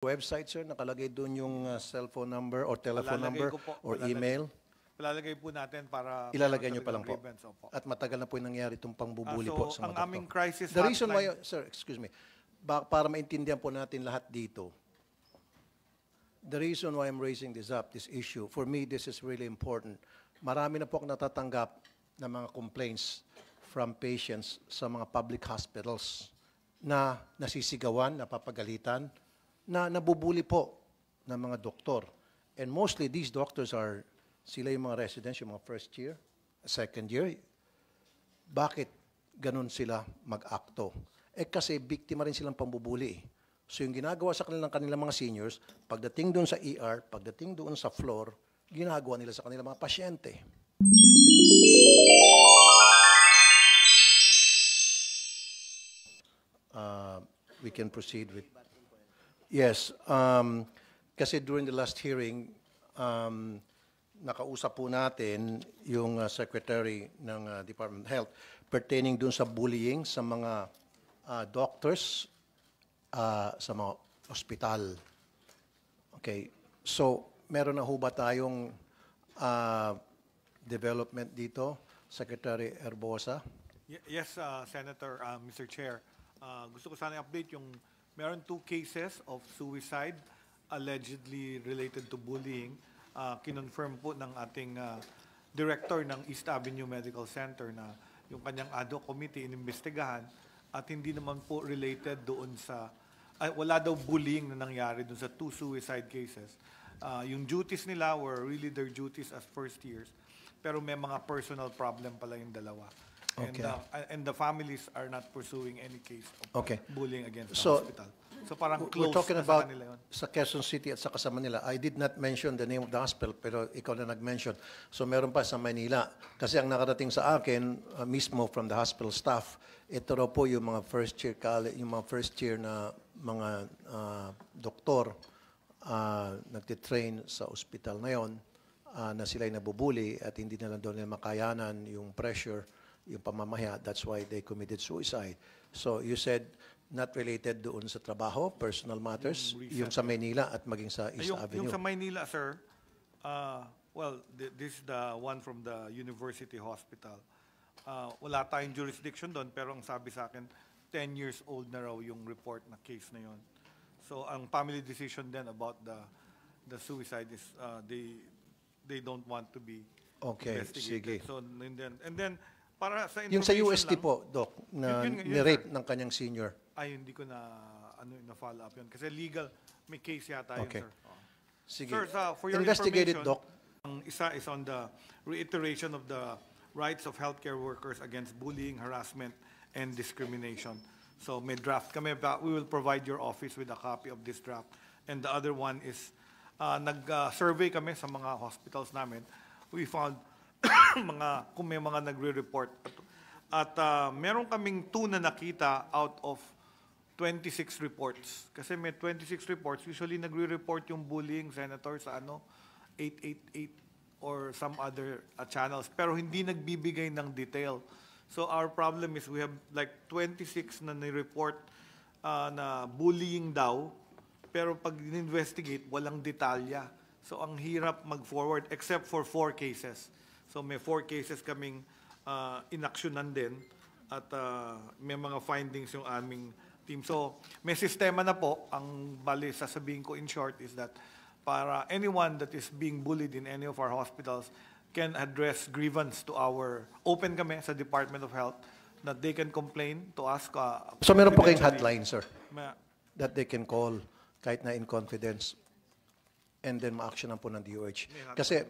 website, sir, nakalagay doon yung uh, cellphone number or telephone number po, or ilalagay, email? Ilalagay po natin para... Ilalagay niyo pa lang po. po. At matagal na po yung nangyari itong pangbubuli uh, so po sa ang aming crisis The reason why, sir, excuse me, para maintindihan po natin lahat dito, the reason why I'm raising this up, this issue, for me, this is really important. Marami na po akong natatanggap ng na mga complaints from patients sa mga public hospitals na nasisigawan, napapagalitan, na nabubuli po ng mga doktor. And mostly these doctors are, sila yung mga residents, yung mga first year, second year. Bakit ganun sila mag-akto? Eh kasi biktima rin silang pambubuli. So yung ginagawa sa kanila ng kanilang mga seniors, pagdating doon sa ER, pagdating doon sa floor, ginagawa nila sa kanilang mga pasyente. Uh, we can proceed with Yes. Um, kasi during the last hearing, um, nakausap po natin yung uh, Secretary ng uh, Department of Health pertaining dun sa bullying sa mga uh, doctors uh, sa mga ospital. Okay. So, meron na ho ba tayong uh, development dito, Secretary Erbosa? yes, uh, Senator, uh, Mr. Chair. Uh, gusto ko sana update yung meron two cases of suicide allegedly related to bullying. Uh, kinonfirm po ng ating uh, director ng East Avenue Medical Center na yung kanyang hoc committee inimbestigahan at hindi naman po related doon sa, uh, wala daw bullying na nangyari doon sa two suicide cases. Uh, yung duties nila were really their duties as first years, pero may mga personal problem pala yung dalawa. Okay. And, uh, and the families are not pursuing any case of okay. bullying against so, hospital. So parang close we're talking about sa, Quezon City at sa kasama Manila. I did not mention the name of the hospital pero ikaw na nag-mention. So meron pa sa Manila. Kasi ang nakarating sa akin uh, mismo from the hospital staff, ito raw po yung mga first year college, yung mga first year na mga uh, doktor uh, nagtitrain sa ospital na yon uh, na sila'y nabubuli at hindi na lang doon nila makayanan yung pressure yung pamamahiya. That's why they committed suicide. So you said not related doon sa trabaho, personal matters, yung, yung sa Maynila at maging sa East yung, Avenue. Yung sa Maynila, sir, uh, well, th this is the one from the University Hospital. Uh, wala tayong jurisdiction doon, pero ang sabi sa akin, 10 years old na raw yung report na case na yon. So ang family decision then about the the suicide is uh, they they don't want to be okay, investigated. Sige. So and then and then para sa Yung sa UST lang, po, Doc, na Yun- ni-rape ng kanyang senior. Ay, hindi ko na ano na follow up 'yon kasi legal may case yata Okay. sir. Oo. Oh. Sige. Sir, sa- for your Investigate Doc. Ang isa is on the reiteration of the rights of healthcare workers against bullying, harassment, and discrimination. So may draft kami, but we will provide your office with a copy of this draft. And the other one is, uh, nag-survey uh, kami sa mga hospitals namin. We found mga kung may mga nagre-report. At, at uh, meron kaming 2 na nakita out of 26 reports. Kasi may 26 reports. Usually nagre-report yung bullying senator sa ano 888 or some other uh, channels pero hindi nagbibigay ng detail. So our problem is we have like 26 na ni-report uh, na bullying daw pero pag in-investigate walang detalya. So ang hirap mag-forward except for four cases. So may four cases kaming uh, inaksyonan din at uh, may mga findings yung aming team. So may sistema na po. Ang bali sasabihin ko in short is that para anyone that is being bullied in any of our hospitals can address grievance to our, open kami sa Department of Health that they can complain to ask. Uh, so meron po kayong hotline, sir? Ma that they can call kahit na in confidence and then ma-actionan po ng DOH. Kasi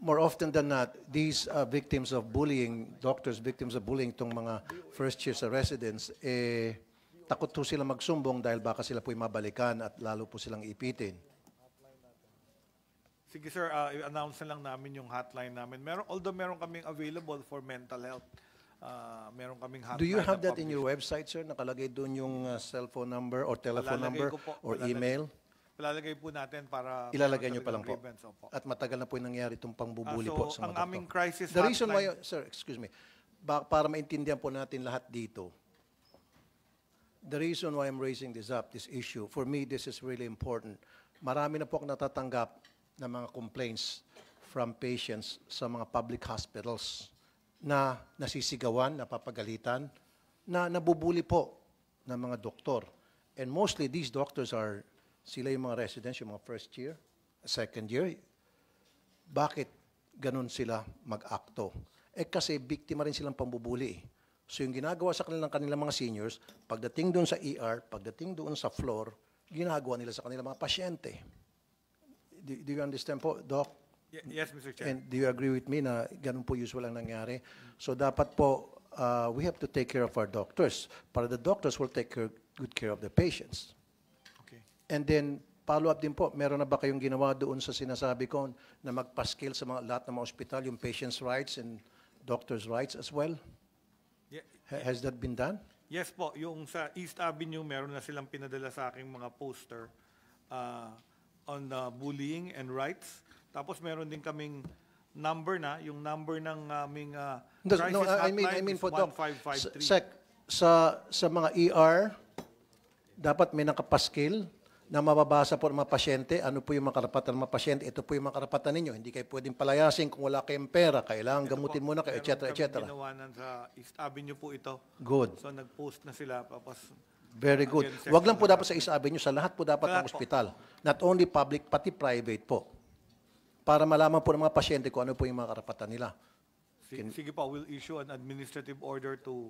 more often than not, these uh, victims of bullying, doctors, victims of bullying, itong mga first year sa residents, eh, takot po sila magsumbong dahil baka sila po'y mabalikan at lalo po silang ipitin. Sige sir, uh, i-announce na lang namin yung hotline namin. Meron, although meron kaming available for mental health. Uh, meron kaming hotline. Do you have that in your website, sir? Nakalagay doon yung uh, cellphone number or telephone Alalagay number or email? Ilalagay po natin para... Ilalagay nyo pa lang po. Opo. At matagal na po yung nangyari itong pangbubuli ah, so po sa mga ang aming to. crisis The reason why, sir, excuse me, ba, para maintindihan po natin lahat dito, the reason why I'm raising this up, this issue, for me, this is really important. Marami na po akong natatanggap na mga complaints from patients sa mga public hospitals na nasisigawan, napapagalitan, na nabubuli po ng mga doktor. And mostly, these doctors are sila yung mga residents, yung mga first year, second year. Bakit ganun sila mag-akto? Eh kasi biktima rin silang pambubuli. Eh. So yung ginagawa sa kanila ng kanilang mga seniors, pagdating doon sa ER, pagdating doon sa floor, ginagawa nila sa kanilang mga pasyente. Do, do you understand po, Doc? yes, Mr. Chair. And do you agree with me na ganun po usual ang nangyari? So dapat po, uh, we have to take care of our doctors para the doctors will take care, good care of the patients. And then, follow up din po, meron na ba kayong ginawa doon sa sinasabi ko na magpaskil sa mga, lahat ng mga ospital, yung patient's rights and doctor's rights as well? Yeah. Has that been done? Yes po, yung sa East Avenue, meron na silang pinadala sa aking mga poster uh, on uh, bullying and rights. Tapos meron din kaming number na, yung number ng aming uh, crisis no, I mean, I mean po, Doc, sec, sa, sa mga ER, dapat may nakapaskil na mababasa po ng mga pasyente, ano po yung mga karapatan ng mga pasyente, ito po yung mga karapatan ninyo, hindi kayo pwedeng palayasin kung wala kayong pera, kailangan ito gamutin po, muna kayo, etc. etc. ginawa sa East Avenue po ito. Good. So nag-post na sila, tapos Very good. Huwag lang po dapat sa isa nyo, sa lahat po dapat ng ospital. Not only public, pati private po. Para malaman po ng mga pasyente kung ano po yung mga karapatan nila. Sige, sige pa, we'll issue an administrative order to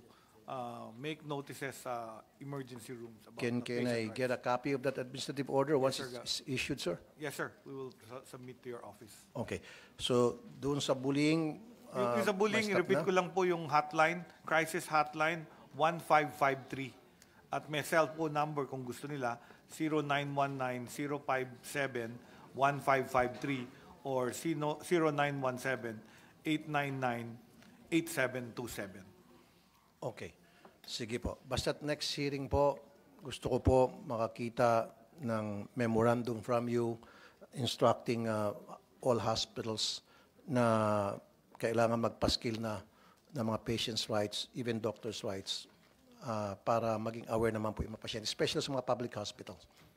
uh, make notices uh, emergency rooms. About Can, can I rights. get a copy of that administrative order once sir, it's issued, sir? Yes, sir. We will su- submit to your office. Okay. So, doon sa bullying, uh, yung sa bullying, repeat na? ko lang po yung hotline, crisis hotline 1553. At may cellphone number kung gusto nila, 0919-057-1553 or 0917-899-8727. Okay. Sige po. Basta't next hearing po, gusto ko po makakita ng memorandum from you instructing uh, all hospitals na kailangan magpaskil na ng mga patients' rights, even doctors' rights, uh, para maging aware naman po yung mga pasyente, especially sa mga public hospitals.